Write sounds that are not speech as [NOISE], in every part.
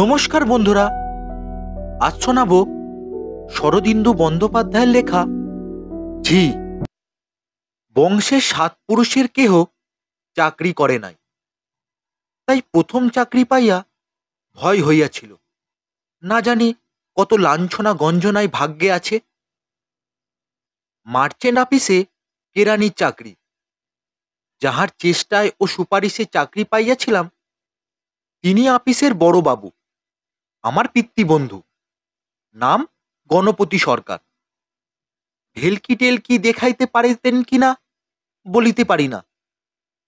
নমস্কার বন্ধুরা আজ শোনাব শরদিন্দু বন্দ্যোপাধ্যায়ের লেখা ঝি বংশের সাত পুরুষের কেহ চাকরি করে নাই তাই প্রথম চাকরি পাইয়া ভয় হইয়াছিল না জানি কত লাঞ্ছনা গঞ্জনায় ভাগ্যে আছে মার্চেন্ট অফিসে কেরানির চাকরি যাহার চেষ্টায় ও সুপারিশে চাকরি পাইয়াছিলাম তিনি আপিসের বড়বাবু আমার পিতৃবন্ধু নাম গণপতি সরকার ঢেলকি টেলকি দেখাইতে পারিতেন কি না বলিতে পারি না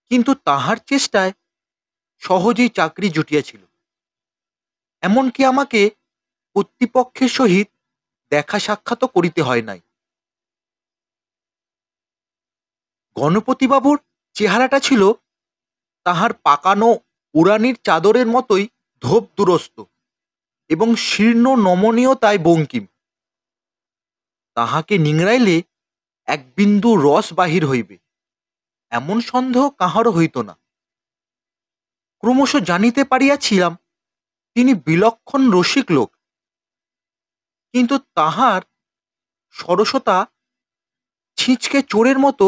কিন্তু তাহার চেষ্টায় সহজেই চাকরি জুটিয়াছিল এমনকি আমাকে কর্তৃপক্ষের সহিত দেখা সাক্ষাৎ করিতে হয় নাই গণপতিবাবুর চেহারাটা ছিল তাহার পাকানো উড়ানির চাদরের মতোই ধোপ দুরস্ত এবং শীর্ণ নমনীয়তায় বঙ্কিম তাহাকে নিংড়াইলে এক বিন্দু রস বাহির হইবে এমন সন্দেহ কাহারও হইত না ক্রমশ জানিতে পারিয়াছিলাম তিনি বিলক্ষণ রসিক লোক কিন্তু তাহার সরসতা ছিঁচকে চোরের মতো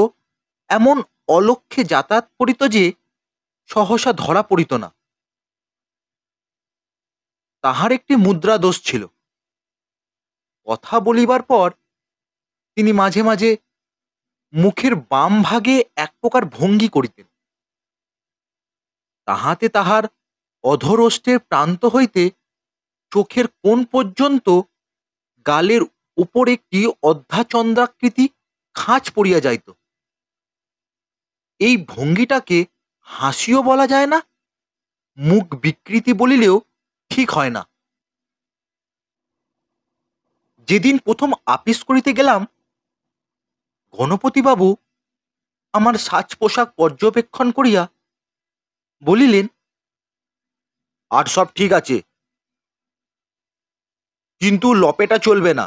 এমন অলক্ষ্যে যাতায়াত করিত যে সহসা ধরা পড়িত না তাহার একটি মুদ্রা দোষ ছিল কথা বলিবার পর তিনি মাঝে মাঝে মুখের বাম ভাগে এক প্রকার ভঙ্গি করিতেন তাহাতে তাহার অধরষ্টের প্রান্ত হইতে চোখের কোন পর্যন্ত গালের উপর একটি অধ্যাচন্দ্রাকৃতি খাঁচ পড়িয়া যাইত এই ভঙ্গিটাকে হাসিও বলা যায় না মুখ বিকৃতি বলিলেও ঠিক হয় না যেদিন প্রথম আপিস করিতে গেলাম গণপতিবাবু আমার সাজ পোশাক পর্যবেক্ষণ করিয়া বলিলেন আর সব ঠিক আছে কিন্তু লপেটা চলবে না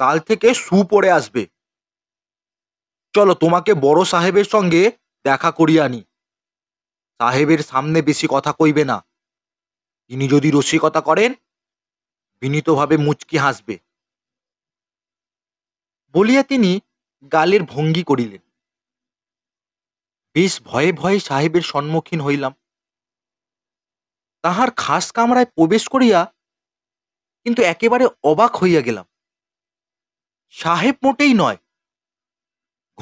কাল থেকে সু পড়ে আসবে চলো তোমাকে বড় সাহেবের সঙ্গে দেখা করিয়ে আনি সাহেবের সামনে বেশি কথা কইবে না তিনি যদি রসিকতা করেন বিনীতভাবে মুচকি হাসবে বলিয়া তিনি গালের ভঙ্গি করিলেন বেশ ভয়ে ভয়ে সাহেবের সম্মুখীন হইলাম তাহার খাস কামরায় প্রবেশ করিয়া কিন্তু একেবারে অবাক হইয়া গেলাম সাহেব মোটেই নয়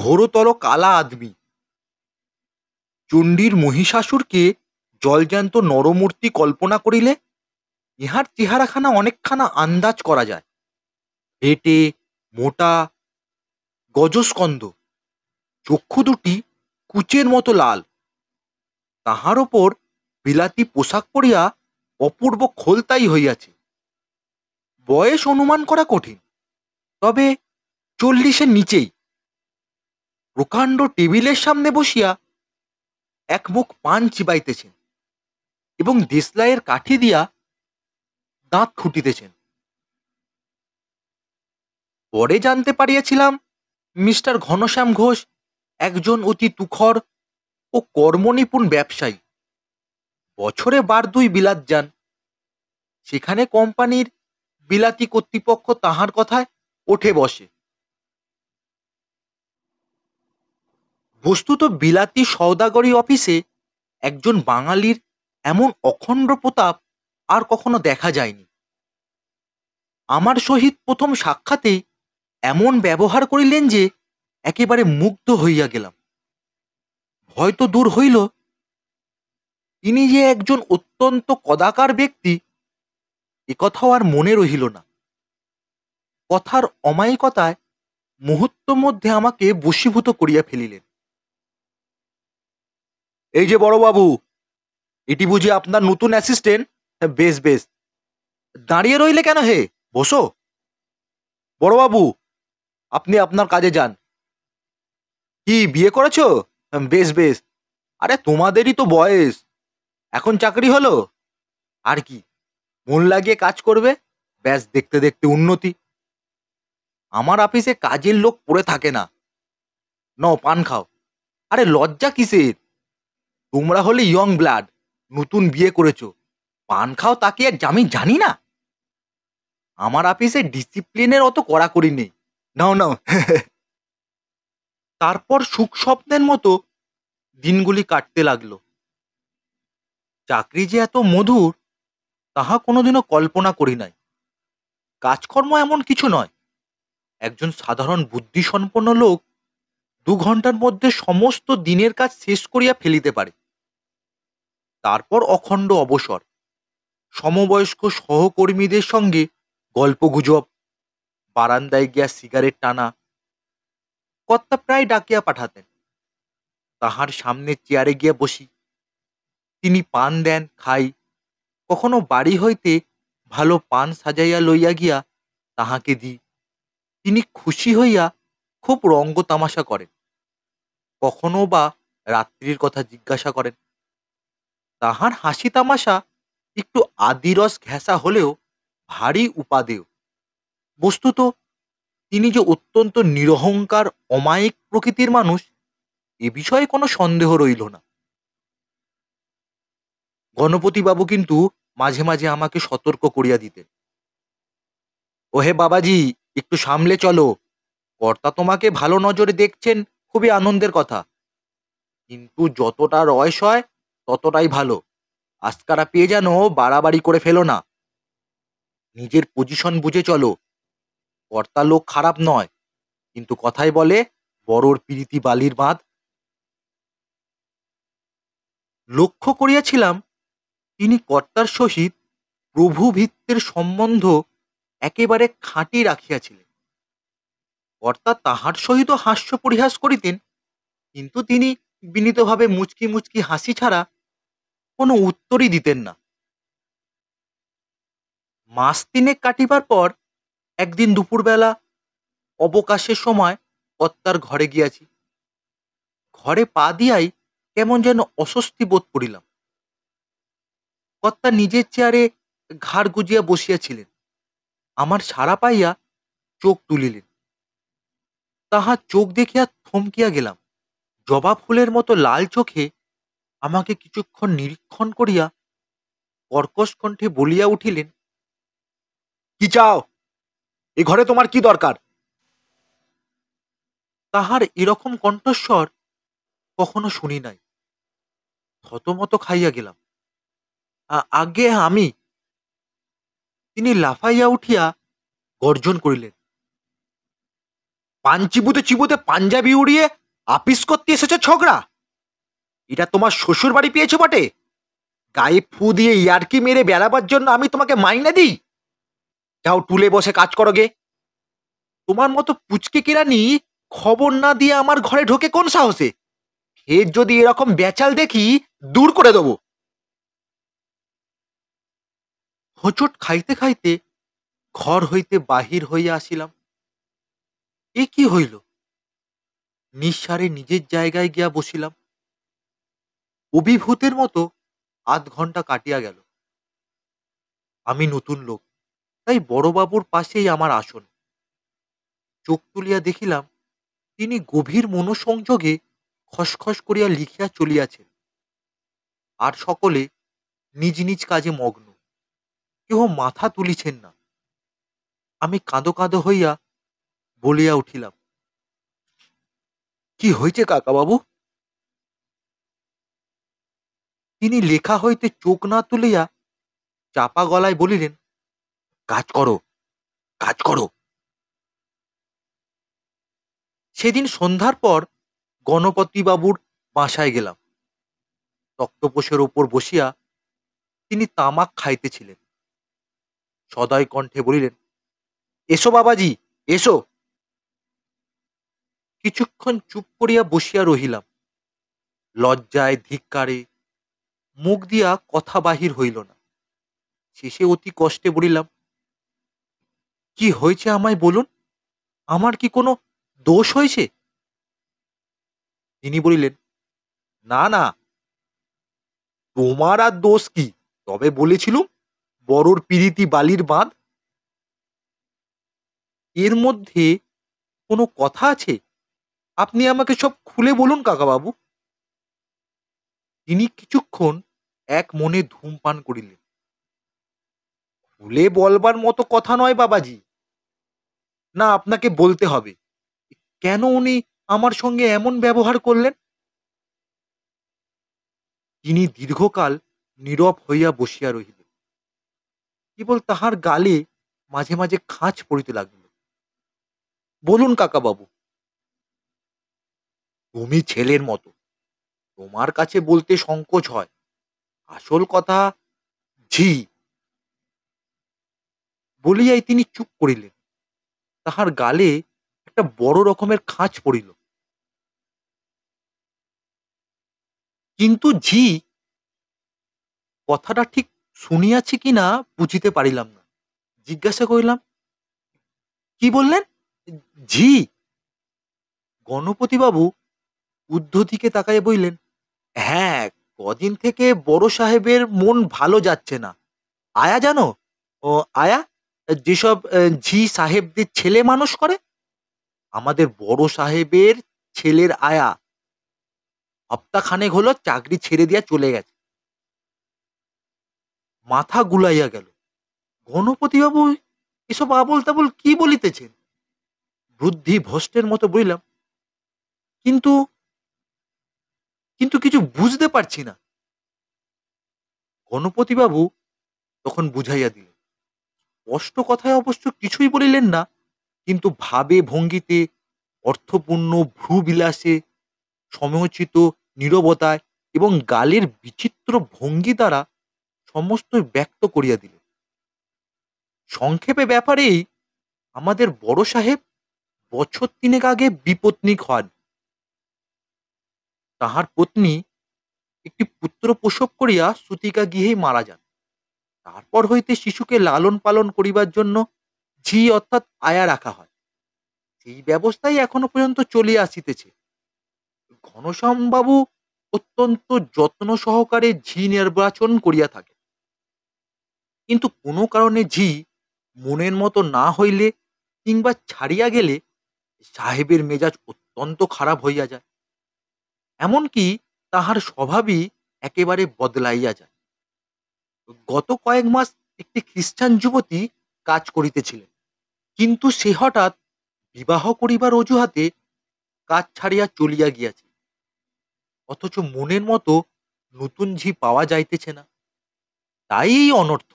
ঘোরতর কালা আদমি চণ্ডীর মহিষাসুরকে জলজ্যান্ত নরমূর্তি কল্পনা করিলে ইহার চেহারাখানা অনেকখানা আন্দাজ করা যায় হেঁটে মোটা গজস্কন্দ চক্ষু দুটি কুচের মতো লাল তাহার ওপর বিলাতি পোশাক পরিয়া অপূর্ব খোলতাই হইয়াছে বয়স অনুমান করা কঠিন তবে চল্লিশের নিচেই প্রকাণ্ড টেবিলের সামনে বসিয়া এক মুখ পান চিবাইতেছেন এবং দেশলাইয়ের কাঠি দিয়া দাঁত খুঁটিতেছেন পরে জানতে পারিয়াছিলাম মিস্টার ঘনশ্যাম ঘোষ একজন অতি তুখর ও কর্মনিপুণ ব্যবসায়ী বছরে বার দুই বিলাত যান সেখানে কোম্পানির বিলাতি কর্তৃপক্ষ তাহার কথায় ওঠে বসে বস্তুত বিলাতি সওদাগরি অফিসে একজন বাঙালির এমন অখণ্ড প্রতাপ আর কখনো দেখা যায়নি আমার সহিত প্রথম সাক্ষাতেই এমন ব্যবহার করিলেন যে একেবারে মুগ্ধ হইয়া গেলাম হয়তো দূর হইল তিনি যে একজন অত্যন্ত কদাকার ব্যক্তি একথাও আর মনে রহিল না কথার অমায়িকতায় মুহূর্ত মধ্যে আমাকে বশীভূত করিয়া ফেলিলেন এই যে বড়বাবু এটি বুঝি আপনার নতুন অ্যাসিস্ট্যান্ট বেশ বেশ দাঁড়িয়ে রইলে কেন হে বসো বড়বাবু আপনি আপনার কাজে যান কি বিয়ে করেছ হ্যাঁ, বেশ বেশ আরে তোমাদেরই তো বয়স এখন চাকরি হলো আর কি মন লাগিয়ে কাজ করবে ব্যাস দেখতে দেখতে উন্নতি আমার অফিসে কাজের লোক পড়ে থাকে না ন পান খাও আরে লজ্জা কিসের তোমরা হলে ইয়ং ব্লাড নতুন বিয়ে করেছ পান খাও তাকে আর আমি জানি না আমার অফিসে ডিসিপ্লিনের অত কড়াকড়ি নেই নাও নাও [LAUGHS] তারপর সুখ স্বপ্নের মতো দিনগুলি কাটতে লাগলো চাকরি যে এত মধুর তাহা কোনোদিনও কল্পনা করি নাই কাজকর্ম এমন কিছু নয় একজন সাধারণ বুদ্ধিসম্পন্ন লোক দু ঘন্টার মধ্যে সমস্ত দিনের কাজ শেষ করিয়া ফেলিতে পারে তারপর অখণ্ড অবসর সমবয়স্ক সহকর্মীদের সঙ্গে গল্পগুজব বারান্দায় গিয়া সিগারেট টানা কর্তা প্রায় ডাকিয়া পাঠাতেন তাহার সামনে চেয়ারে গিয়া বসি তিনি পান দেন খাই কখনো বাড়ি হইতে ভালো পান সাজাইয়া লইয়া গিয়া তাহাকে দিই তিনি খুশি হইয়া খুব রঙ্গ তামাশা করেন কখনো বা রাত্রির কথা জিজ্ঞাসা করেন তাহার হাসি তামাশা একটু আদিরস ঘেঁষা হলেও ভারী উপাদেয় বস্তুত তিনি যে অত্যন্ত নিরহংকার অমায়িক প্রকৃতির মানুষ এ বিষয়ে কোনো সন্দেহ রইল না গণপতিবাবু কিন্তু মাঝে মাঝে আমাকে সতর্ক করিয়া দিতেন ওহে বাবাজি একটু সামলে চলো কর্তা তোমাকে ভালো নজরে দেখছেন খুবই আনন্দের কথা কিন্তু যতটা রয়স হয় ততটাই ভালো আস্কারা পেয়ে যেন বাড়াবাড়ি করে ফেলো না নিজের পজিশন বুঝে চলো কর্তা লোক খারাপ নয় কিন্তু কথাই বলে বড়র প্রীতি বালির বাঁধ লক্ষ্য করিয়াছিলাম তিনি কর্তার সহিত প্রভুভিত্তের সম্বন্ধ একেবারে খাঁটি রাখিয়াছিলেন কর্তা তাহার সহিত হাস্য পরিহাস করিতেন কিন্তু তিনি বিনীতভাবে মুচকি মুচকি হাসি ছাড়া কোনো উত্তরই দিতেন না মাস তিনেক কাটিবার পর একদিন দুপুরবেলা অবকাশের সময় কর্তার ঘরে গিয়াছি ঘরে পা দিয়াই কেমন যেন অস্বস্তি বোধ করিলাম কত্তা নিজের চেয়ারে ঘাড় গুজিয়া বসিয়াছিলেন আমার সারা পাইয়া চোখ তুলিলেন তাহা চোখ দেখিয়া থমকিয়া গেলাম জবা ফুলের মতো লাল চোখে আমাকে কিছুক্ষণ নিরীক্ষণ করিয়া কর্কশ কণ্ঠে বলিয়া উঠিলেন কি চাও এ ঘরে তোমার কি দরকার তাহার এরকম কণ্ঠস্বর কখনো শুনি নাই থতমত খাইয়া গেলাম আগে আমি তিনি লাফাইয়া উঠিয়া গর্জন করিলেন পান চিবুতে চিবুতে পাঞ্জাবি উড়িয়ে আপিস করতে এসেছে ছগড়া এটা তোমার শ্বশুর বাড়ি পেয়েছো বটে গায়ে ফু দিয়ে ইয়ারকি মেরে বেড়াবার জন্য আমি তোমাকে মাইনে দিই যাও টুলে বসে কাজ করো গে তোমার মতো পুচকে কেরানি খবর না দিয়ে আমার ঘরে ঢোকে কোন সাহসে ফের যদি এরকম বেচাল দেখি দূর করে দেব হোঁচট খাইতে খাইতে ঘর হইতে বাহির হইয়া আসিলাম এ কি হইল নিঃসারে নিজের জায়গায় গিয়া বসিলাম অভিভূতের মতো আধ ঘন্টা কাটিয়া গেল আমি নতুন লোক তাই বড়বাবুর পাশেই আমার আসন চোখ তুলিয়া দেখিলাম তিনি গভীর মনোসংযোগে খসখস করিয়া লিখিয়া চলিয়াছেন আর সকলে নিজ নিজ কাজে মগ্ন কেহ মাথা তুলিছেন না আমি কাঁদো কাঁদো হইয়া বলিয়া উঠিলাম কি হয়েছে কাকাবাবু তিনি লেখা হইতে চোখ না তুলিয়া চাপা গলায় বলিলেন কাজ করো কাজ করো সেদিন সন্ধ্যার পর গণপতিবাবুর বাসায় গেলাম তক্তপোষের ওপর বসিয়া তিনি তামাক খাইতেছিলেন সদয় কণ্ঠে বলিলেন এসো বাবাজি এসো কিছুক্ষণ চুপ করিয়া বসিয়া রহিলাম লজ্জায় ধিক্কারে মুখ দিয়া কথা বাহির হইল না শেষে অতি কষ্টে বলিলাম কি হয়েছে আমায় বলুন আমার কি কোনো দোষ হয়েছে তিনি বলিলেন না না তোমার আর দোষ কি তবে বলেছিলুম বড়র পিরিতি বালির বাঁধ এর মধ্যে কোনো কথা আছে আপনি আমাকে সব খুলে বলুন কাকাবাবু তিনি কিছুক্ষণ এক মনে ধূমপান করিলেন খুলে বলবার মতো কথা নয় বাবাজি না আপনাকে বলতে হবে কেন উনি আমার সঙ্গে এমন ব্যবহার করলেন তিনি দীর্ঘকাল নীরব হইয়া বসিয়া রহিলেন কেবল তাহার গালে মাঝে মাঝে খাঁচ পড়িতে লাগিল বলুন কাকাবাবু তুমি ছেলের মতো তোমার কাছে বলতে সংকোচ হয় আসল কথা ঝি বলিয়াই তিনি চুপ করিলেন তাহার গালে একটা বড় রকমের খাঁচ পড়িল কিন্তু ঝি কথাটা ঠিক শুনিয়াছি কিনা বুঝিতে পারিলাম না জিজ্ঞাসা করিলাম কি বললেন ঝি গণপতিবাবু উদ্ধতিকে তাকাইয়া বইলেন হ্যাঁ কদিন থেকে বড় সাহেবের মন ভালো যাচ্ছে না আয়া জানো ও আয়া যেসব ঝি সাহেবদের ছেলে মানুষ করে আমাদের বড় সাহেবের ছেলের আয়া হপ্তাখানেক হলো চাকরি ছেড়ে দিয়া চলে গেছে মাথা গুলাইয়া গেল গণপতিবাবু এসব আবল তাবল কি বলিতেছেন বুদ্ধি ভষ্টের মতো বুঝলাম কিন্তু কিন্তু কিছু বুঝতে পারছি না গণপতিবাবু তখন বুঝাইয়া দিলেন স্পষ্ট কথায় অবশ্য কিছুই বলিলেন না কিন্তু ভাবে ভঙ্গিতে অর্থপূর্ণ ভ্রুবিলাসে সময়োচিত নিরবতায় এবং গালের বিচিত্র ভঙ্গি দ্বারা সমস্ত ব্যক্ত করিয়া দিলেন সংক্ষেপে ব্যাপারেই আমাদের বড় সাহেব বছর তিনেক আগে বিপত্নিক হন তাহার পত্নী একটি পুত্র প্রসব করিয়া সুতিকা গৃহেই মারা যান তারপর হইতে শিশুকে লালন পালন করিবার জন্য ঝি অর্থাৎ আয়া রাখা হয় সেই ব্যবস্থাই এখনো পর্যন্ত চলিয়া আসিতেছে ঘনশ্যামবাবু অত্যন্ত যত্ন সহকারে ঝি নির্বাচন করিয়া থাকে কিন্তু কোনো কারণে ঝি মনের মতো না হইলে কিংবা ছাড়িয়া গেলে সাহেবের মেজাজ অত্যন্ত খারাপ হইয়া যায় এমনকি তাহার স্বভাবই একেবারে বদলাইয়া যায় গত কয়েক মাস একটি খ্রিস্টান যুবতী কাজ করিতেছিলেন কিন্তু সে হঠাৎ বিবাহ করিবার অজুহাতে কাজ ছাড়িয়া চলিয়া গিয়াছে অথচ মনের মতো নতুন ঝি পাওয়া যাইতেছে না তাই অনর্থ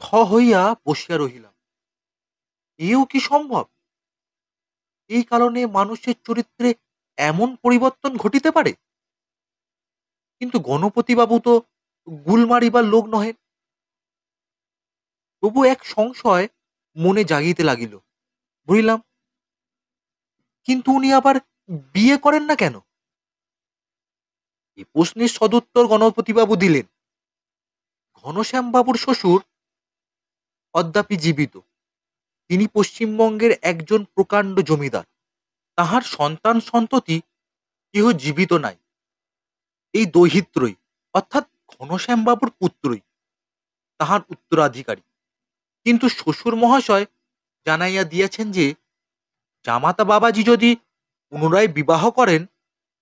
থ হইয়া বসিয়া রহিলাম এও কি সম্ভব এই কারণে মানুষের চরিত্রে এমন পরিবর্তন ঘটিতে পারে কিন্তু গণপতিবাবু তো গুলমারিবার লোক নহেন তবু এক সংশয় মনে জাগিতে লাগিল বুঝিলাম কিন্তু উনি আবার বিয়ে করেন না কেন এ প্রশ্নের সদুত্তর গণপতিবাবু দিলেন ঘনশ্যামবাবুর শ্বশুর অদ্যাপি জীবিত তিনি পশ্চিমবঙ্গের একজন প্রকাণ্ড জমিদার তাহার সন্তান সন্ততি কেহ জীবিত নাই এই দৈহিত্রই অর্থাৎ ঘনশ্যামবাবুর পুত্রই তাহার উত্তরাধিকারী কিন্তু শ্বশুর মহাশয় জানাইয়া দিয়াছেন যে জামাতা বাবাজি যদি পুনরায় বিবাহ করেন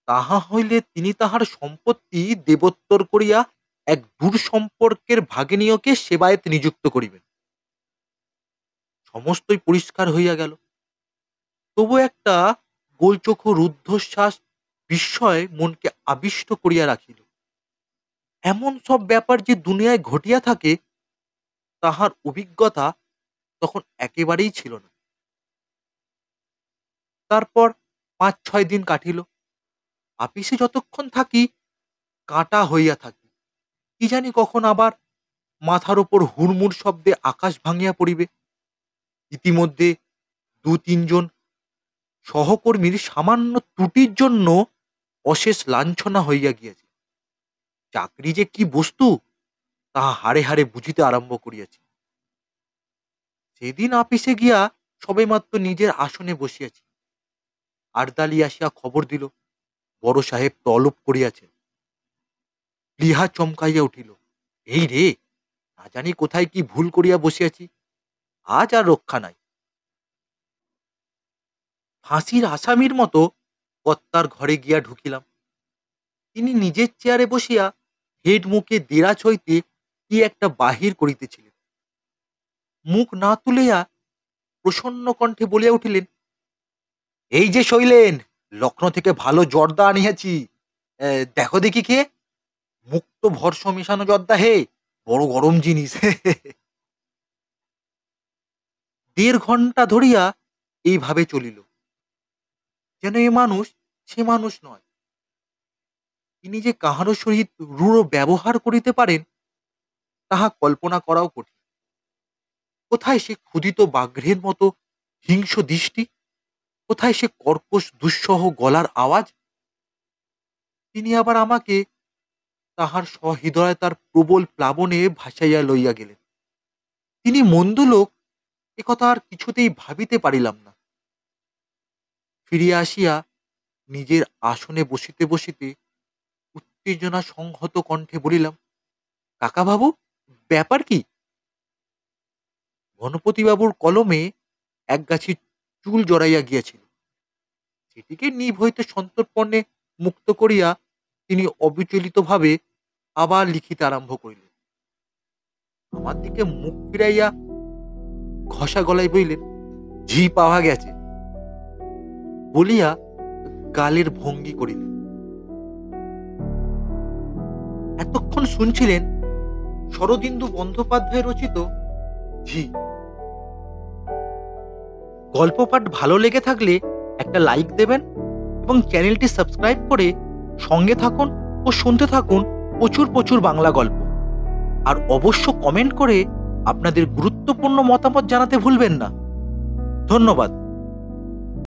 তাহা হইলে তিনি তাহার সম্পত্তি দেবোত্তর করিয়া এক দূর সম্পর্কের ভাগিনীয়কে সেবায়ত নিযুক্ত করিবেন সমস্তই পরিষ্কার হইয়া গেল তবু একটা গোলচোখ রুদ্ধশ্বাস বিস্ময় মনকে আবিষ্ট করিয়া রাখিল এমন সব ব্যাপার যে দুনিয়ায় ঘটিয়া থাকে তাহার অভিজ্ঞতা তখন একেবারেই ছিল না তারপর পাঁচ ছয় দিন কাটিল আপিসে যতক্ষণ থাকি কাটা হইয়া থাকি কি জানি কখন আবার মাথার ওপর হুড়মুড় শব্দে আকাশ ভাঙিয়া পড়িবে ইতিমধ্যে দু তিনজন সহকর্মীর সামান্য ত্রুটির জন্য অশেষ লাঞ্ছনা হইয়া গিয়াছে চাকরি যে কি বস্তু তাহা হারে হারে বুঝিতে আরম্ভ করিয়াছি সেদিন আপিসে গিয়া সবেমাত্র নিজের আসনে বসিয়াছি আরদালি আসিয়া খবর দিল বড় সাহেব তলব করিয়াছে লিহা চমকাইয়া উঠিল এই রে না জানি কোথায় কি ভুল করিয়া বসিয়াছি আজ আর রক্ষা নাই ফাঁসির আসামির মতো কর্তার ঘরে গিয়া ঢুকিলাম তিনি নিজের চেয়ারে বসিয়া হেড মুখে দেরাজ হইতে কি একটা বাহির করিতেছিলেন মুখ না তুলিয়া প্রসন্ন কণ্ঠে বলিয়া উঠিলেন এই যে শৈলেন লক্ষ্ণ থেকে ভালো জর্দা আনিয়াছি দেখো দেখি কে মুক্ত ভরস মেশানো জর্দা হে বড় গরম জিনিস [LAUGHS] দেড় ঘন্টা ধরিয়া এইভাবে চলিল যেন এ মানুষ সে মানুষ নয় তিনি যে কাহারো সহিত রূঢ় ব্যবহার করিতে পারেন তাহা কল্পনা করাও কঠিন কোথায় সে ক্ষুদিত বাঘ্রের মতো হিংস দৃষ্টি কোথায় সে কর্কশ দুঃসহ গলার আওয়াজ তিনি আবার আমাকে তাহার সহৃদয় তার প্রবল প্লাবনে ভাসাইয়া লইয়া গেলেন তিনি মন্দ লোক একথা আর কিছুতেই ভাবিতে পারিলাম না ফিরিয়া আসিয়া নিজের আসনে বসিতে বসিতে উত্তেজনা সংহত কণ্ঠে বলিলাম কাকা বাবু ব্যাপার কি গণপতিবাবুর কলমে এক গাছি চুল জড়াইয়া গিয়াছিল সেটিকে নিভ হইতে সন্তর্পণে মুক্ত করিয়া তিনি অবিচলিতভাবে আবার লিখিতে আরম্ভ করিলেন আমার দিকে মুখ ফিরাইয়া ঘষা গলায় বইলেন ঝি পাওয়া গেছে বলিয়া গালের ভঙ্গি করিলেন এতক্ষণ শুনছিলেন শরদিন্দু বন্দ্যোপাধ্যায় রচিত ঝি গল্প পাঠ ভালো লেগে থাকলে একটা লাইক দেবেন এবং চ্যানেলটি সাবস্ক্রাইব করে সঙ্গে থাকুন ও শুনতে থাকুন প্রচুর প্রচুর বাংলা গল্প আর অবশ্য কমেন্ট করে আপনাদের গুরুত্বপূর্ণ মতামত জানাতে ভুলবেন না ধন্যবাদ